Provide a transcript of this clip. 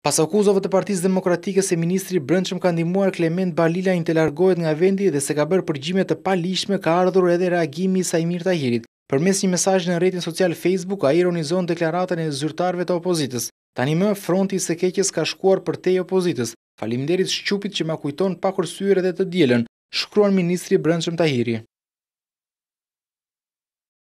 Pas akuzove të Partisë Demokratike se ministri brendshëm ka ndihmuar Klement Balila të largohet nga vendi dhe se ka bërë përgjime të palishme, ka ardhur edhe reagimi i Sajmir Tahirit. Përmes një mesazhi në rrjetin social Facebook, ai ironizon deklaratën e zyrtarëve të opozitës. Tani më fronti i së keqes ka shkuar për te opozitës. Faleminderit shqupit që ma kujton pa kursyer edhe të dielën, shkruan ministri brendshëm Tahiri.